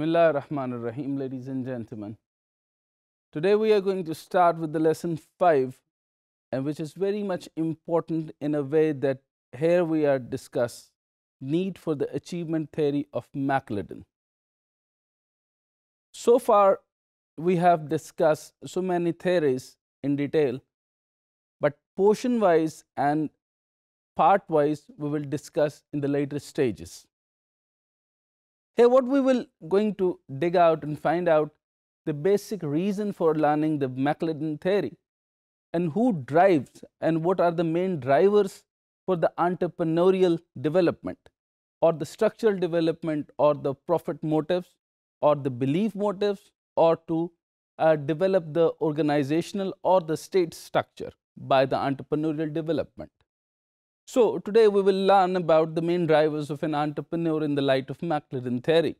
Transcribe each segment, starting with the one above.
Bismillah ar-Rahman ar-Rahim, ladies and gentlemen. Today we are going to start with the lesson 5 and which is very much important in a way that here we are discuss need for the achievement theory of Maclaurin. So far we have discussed so many theories in detail but portion wise and part wise we will discuss in the later stages. Here what we will going to dig out and find out the basic reason for learning the Maclaurin theory and who drives and what are the main drivers for the entrepreneurial development or the structural development or the profit motives or the belief motives or to uh, develop the organizational or the state structure by the entrepreneurial development. So, today we will learn about the main drivers of an entrepreneur in the light of McLaren theory.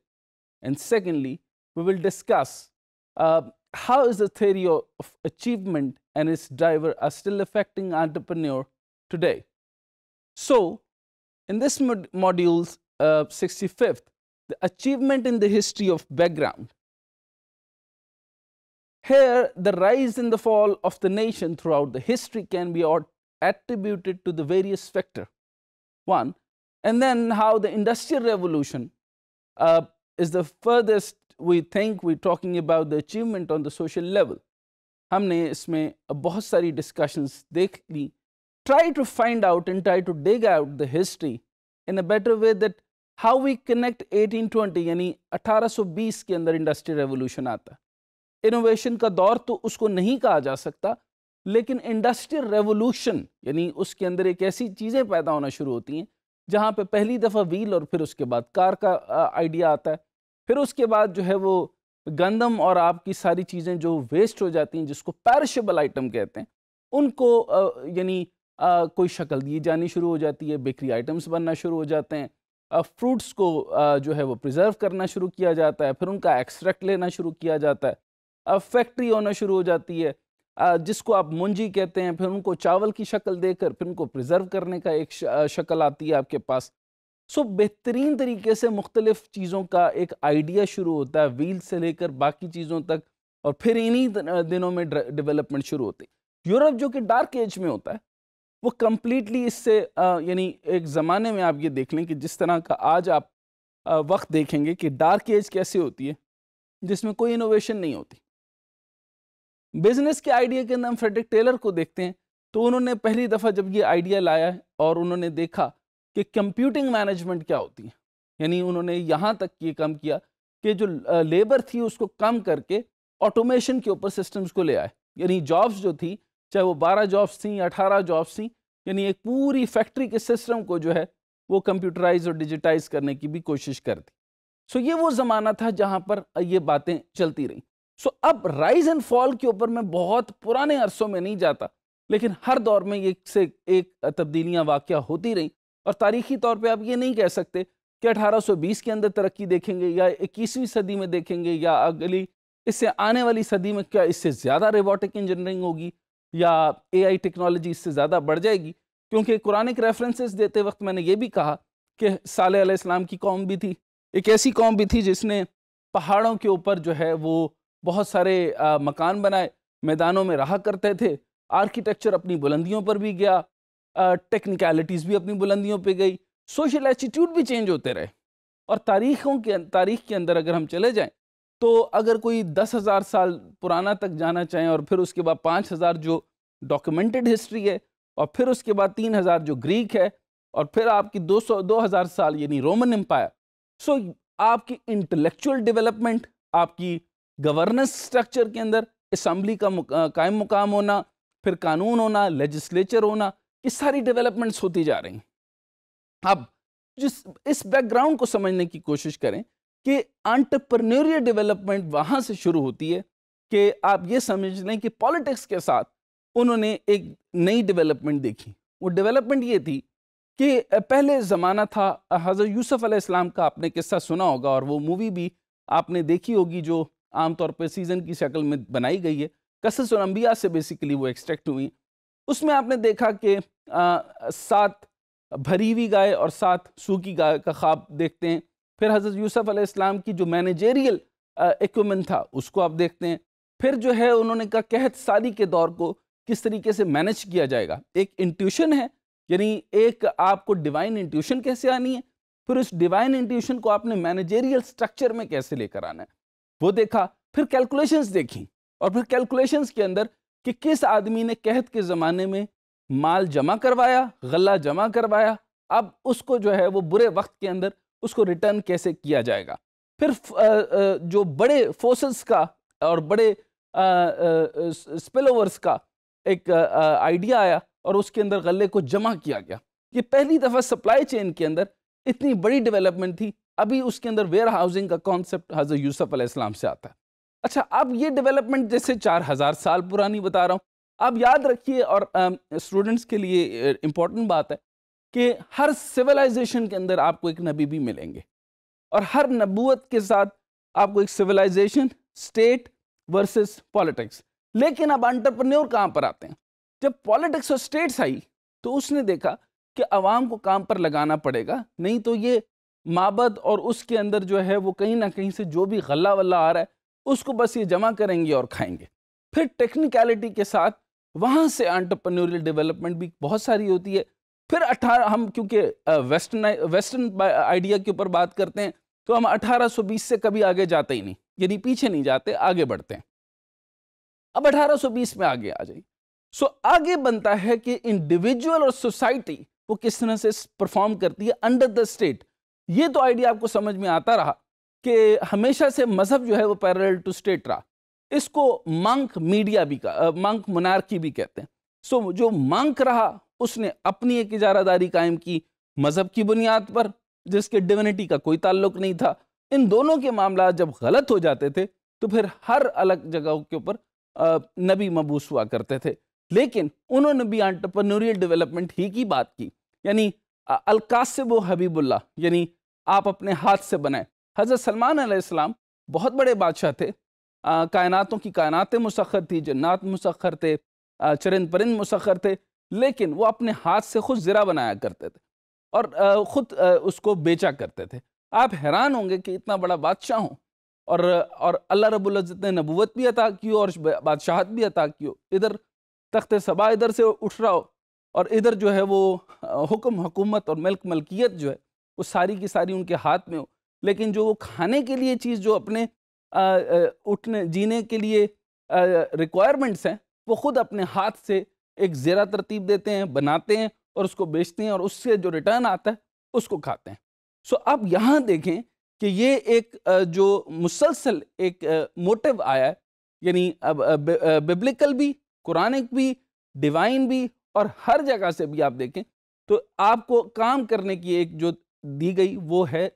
And secondly, we will discuss uh, how is the theory of achievement and its driver are still affecting entrepreneur today. So, in this mod module's uh, 65th, the achievement in the history of background. Here, the rise and the fall of the nation throughout the history can be attributed to the various factor one and then how the industrial revolution uh, is the furthest we think we're talking about the achievement on the social level. हमने इसमें बहुत सारी discussions देख ली try to find out and try to dig out the history in a better way that how we connect 1820 यानी 1820 के अंदर industrial revolution आता innovation का दौर तो उसको नहीं कहा जा सकता लेकिन इंडस्ट्रियल रेवोल्यूशन यानी उसके अंदर एक ऐसी चीज़ें पैदा होना शुरू होती हैं जहाँ पे पहली दफ़ा व्हील और फिर उसके बाद कार का आइडिया आता है फिर उसके बाद जो है वो गंदम और आपकी सारी चीज़ें जो वेस्ट हो जाती हैं जिसको पैरिशेबल आइटम कहते हैं उनको यानी कोई शक्ल दी जानी शुरू हो जाती है बेकरी आइटम्स बनना शुरू हो जाते हैं फ्रूट्स को जो है वो प्रिजर्व करना शुरू किया जाता है फिर उनका एक्सट्रैक्ट लेना शुरू किया जाता है फैक्ट्री होना शुरू हो जाती है जिसको आप मुंजी कहते हैं फिर उनको चावल की शक्ल देकर फिर उनको प्रिजर्व करने का एक शक्ल आती है आपके पास सो बेहतरीन तरीके से मुख्तलिफ़ चीज़ों का एक आइडिया शुरू होता है व्हील से लेकर बाकी चीज़ों तक और फिर इन्हीं दिनों में डेवलपमेंट शुरू होती है यूरोप जो कि डार्क एज में होता है वो कम्प्लीटली इससे यानी एक ज़माने में आप ये देख लें कि जिस तरह का आज आप वक्त देखेंगे कि डार्क एज कैसे होती है जिसमें कोई इनोवेशन नहीं होती बिजनेस के आइडिया के नाम फ्रेडरिक टेलर को देखते हैं तो उन्होंने पहली दफ़ा जब ये आइडिया लाया है और उन्होंने देखा कि कंप्यूटिंग मैनेजमेंट क्या होती है यानी उन्होंने यहाँ तक ये काम किया कि जो लेबर थी उसको कम करके ऑटोमेशन के ऊपर सिस्टम्स को ले आए यानी जॉब्स जो थी चाहे वो बारह जॉब्स थी अठारह जॉब्स थी यानी एक पूरी फैक्ट्री के सिस्टम को जो है वो कंप्यूटराइज और डिजिटाइज करने की भी कोशिश कर दी सो ये वो ज़माना था जहाँ पर ये बातें चलती रहीं सो अब राइज एंड फॉल के ऊपर मैं बहुत पुराने अरसों में नहीं जाता लेकिन हर दौर में एक से एक तब्दीलियां वाक़ होती रहीं और तारीखी तौर पे आप ये नहीं कह सकते कि 1820 के अंदर तरक्की देखेंगे या 21वीं सदी में देखेंगे या अगली इससे आने वाली सदी में क्या इससे ज़्यादा रोबोटिक इंजीनियरिंग होगी या एआई टेक्नोलॉजी इससे ज़्यादा बढ़ जाएगी क्योंकि कुरानिक रेफरेंसेस देते वक्त मैंने ये भी कहा कि साल इस्लाम की कौम भी थी एक ऐसी कौम भी थी जिसने पहाड़ों के ऊपर जो है वो बहुत सारे आ, मकान बनाए मैदानों में रहा करते थे आर्किटेक्चर अपनी बुलंदियों पर भी गया टेक्निकलिटीज़ भी अपनी बुलंदियों पर गई सोशल एटीट्यूड भी चेंज होते रहे और तारीखों के तारीख के अंदर अगर हम चले जाएं तो अगर कोई दस हज़ार साल पुराना तक जाना चाहें और फिर उसके बाद पाँच हज़ार जो डॉक्यूमेंटेड हिस्ट्री है और फिर उसके बाद तीन हज़ार जो ग्रीक है और फिर आपकी दो सौ दो हज़ार साल यानी रोमन एम्पायर सो आपकी इंटेलेक्चुअल डेवलपमेंट आपकी गवर्नेंस स्ट्रक्चर के अंदर असम्बली का कायम मुकाम होना फिर कानून होना लेजिस्लेचर होना ये सारी डेवलपमेंट्स होती जा रही हैं अब जिस इस बैकग्राउंड को समझने की कोशिश करें कि आंट्रप्रनोरियल डेवलपमेंट वहाँ से शुरू होती है कि आप ये समझ लें कि पॉलिटिक्स के साथ उन्होंने एक नई डेवलपमेंट देखी वो डेवलपमेंट ये थी कि पहले ज़माना था हज़रत यूसुफ़ अलैहिस्सलाम का आपने किस्सा सुना होगा और वो मूवी भी आपने देखी होगी जो आमतौर पर सीज़न की शक्ल में बनाई गई है कसस और अम्बिया से बेसिकली वो एक्सट्रैक्ट हुई उसमें आपने देखा कि सात भरी हुई गाय और सात सूखी गाय का ख्वाब देखते हैं फिर हज़रत यूसुफ अलैहिस्सलाम की जो मैनेजेरियल इक्वमेंट था उसको आप देखते हैं फिर जो है उन्होंने कहा कहत सारी के दौर को किस तरीके से मैनेज किया जाएगा एक इंट्यूशन है यानी एक आपको डिवाइन इंट्यूशन कैसे आनी है फिर उस डिवाइन इंट्यूशन को आपने मैनेजेरियल स्ट्रक्चर में कैसे लेकर आना है वो देखा फिर कैलकुलेशंस देखी और फिर कैलकुलेशंस के अंदर कि किस आदमी ने कहत के ज़माने में माल जमा करवाया गला जमा करवाया अब उसको जो है वो बुरे वक्त के अंदर उसको रिटर्न कैसे किया जाएगा फिर जो बड़े फोर्सेस का और बड़े स्पिल का एक आइडिया आया और उसके अंदर गले को जमा किया गया ये पहली दफ़ा सप्लाई चेन के अंदर इतनी बड़ी डेवलपमेंट थी अभी उसके अंदर वेयर हाउसिंग का कॉन्सेप्ट हज़र यूसुफ अलैहिस्सलाम से आता है अच्छा अब ये डेवलपमेंट जैसे चार हज़ार साल पुरानी बता रहा हूँ आप याद रखिए और स्टूडेंट्स के लिए इम्पॉर्टेंट बात है कि हर सिविलाइजेशन के अंदर आपको एक नबी भी मिलेंगे और हर नबूत के साथ आपको एक सिविलाइजेशन स्टेट वर्सेस पॉलिटिक्स लेकिन अब अंटरप्रन्योर कहाँ पर आते हैं जब पॉलिटिक्स और स्टेट्स आई तो उसने देखा कि आवाम को काम पर लगाना पड़ेगा नहीं तो ये माबद और उसके अंदर जो है वो कहीं ना कहीं से जो भी गला वल्ला आ रहा है उसको बस ये जमा करेंगे और खाएंगे फिर टेक्निकलिटी के साथ वहाँ से आंट्रप्रनोरियल डेवलपमेंट भी बहुत सारी होती है फिर अठारह हम क्योंकि वेस्टर्न वेस्टर्न आइडिया के ऊपर बात करते हैं तो हम 1820 से कभी आगे जाते ही नहीं यानी पीछे नहीं जाते आगे बढ़ते हैं अब 1820 में आगे आ जाइए सो आगे बनता है कि इंडिविजुअल और सोसाइटी वो किस तरह से परफॉर्म करती है अंडर द स्टेट ये तो आइडिया आपको समझ में आता रहा कि हमेशा से मज़हब जो है वो पैरल टू स्टेट रहा इसको मंक मीडिया भी का मंक मनारकी भी कहते हैं सो जो मंक रहा उसने अपनी एक इजारादारी कायम की मज़हब की बुनियाद पर जिसके डिविनिटी का कोई ताल्लुक नहीं था इन दोनों के मामला जब गलत हो जाते थे तो फिर हर अलग जगहों के ऊपर नबी मबूस हुआ करते थे लेकिन उन्होंने भी आंट्रप्रनोरियल डेवलपमेंट ही की बात की यानी अलकासिब हबीबुल्ला यानी आप अपने हाथ से बनाएं हज़रत सलमान आसमाम बहुत बड़े बादशाह थे कायनातों की कायनातें मुसखर थी जन्नात मुसखर थे चरिंद परिंद मुसखर थे लेकिन वो अपने हाथ से खुद ज़रा बनाया करते थे और ख़ुद उसको बेचा करते थे आप हैरान होंगे कि इतना बड़ा बादशाह हूँ और और अल्लाह रबुल्ज़त ने नबूत भी अता की और बादशाहत भी अता की हो इधर तख्त सबा इधर से उठ रहा हो और इधर जो है वो हुक्म हुकूमत और मिल्क मलकियत जो है वो सारी की सारी उनके हाथ में हो लेकिन जो वो खाने के लिए चीज़ जो अपने आ, आ, उठने जीने के लिए रिक्वायरमेंट्स हैं वो ख़ुद अपने हाथ से एक ज़रा तरतीब देते हैं बनाते हैं और उसको बेचते हैं और उससे जो रिटर्न आता है उसको खाते हैं सो अब यहाँ देखें कि ये एक जो मुसलसल एक मोटिव आया है यानी अब बिब्लिकल भी कुरानिक भी डिवाइन भी और हर जगह से भी आप देखें तो आपको काम करने की एक जो दी गई वो है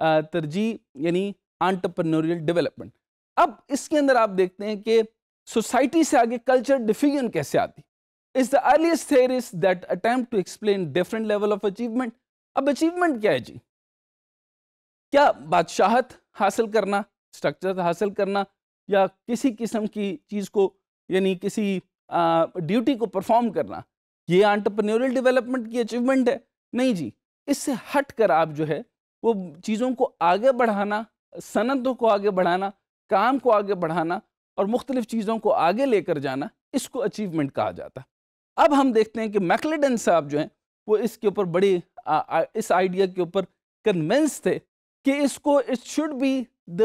तरजीह यानी आंटरप्रनोरियल डेवलपमेंट अब इसके अंदर आप देखते हैं कि सोसाइटी से आगे कल्चर डिफ्यूजन कैसे आती is the earliest theories that attempt to explain different level of achievement अब अचीवमेंट क्या है जी क्या बादशाहत हासिल करना स्ट्रक्चर हासिल करना या किसी किस्म की चीज़ को यानी किसी ड्यूटी को परफॉर्म करना ये आंटरप्रनोरियल डेवलपमेंट की अचीवमेंट है नहीं जी इससे हट कर आप जो है वो चीज़ों को आगे बढ़ाना सनदों को आगे बढ़ाना काम को आगे बढ़ाना और मुख्तलिफ़ चीज़ों को आगे लेकर जाना इसको अचीवमेंट कहा जाता है अब हम देखते हैं कि मैकलेडन साहब जो हैं वो इसके ऊपर बड़ी आ, आ, इस आइडिया के ऊपर कन्विंस थे कि इसको it should be the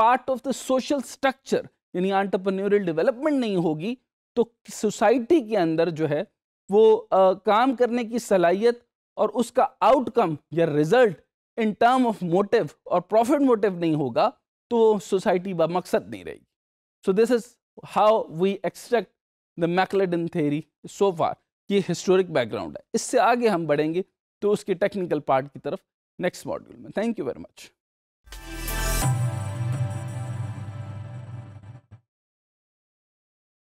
part of the social structure यानी आंटरप्रन्योरल डेवलपमेंट नहीं होगी तो सोसाइटी के अंदर जो है वो आ, काम करने की सलाहियत और उसका आउटकम या result in term of motive और प्रॉफिट मोटिव नहीं होगा तो सोसाइटी का मकसद नहीं रहेगी so this is how we extract the McClelland theory so far ये हिस्टोरिक बैकग्राउंड है इससे आगे हम बढ़ेंगे तो उसके टेक्निकल पार्ट की तरफ नेक्स्ट मॉड्यूल में थैंक यू वेरी मच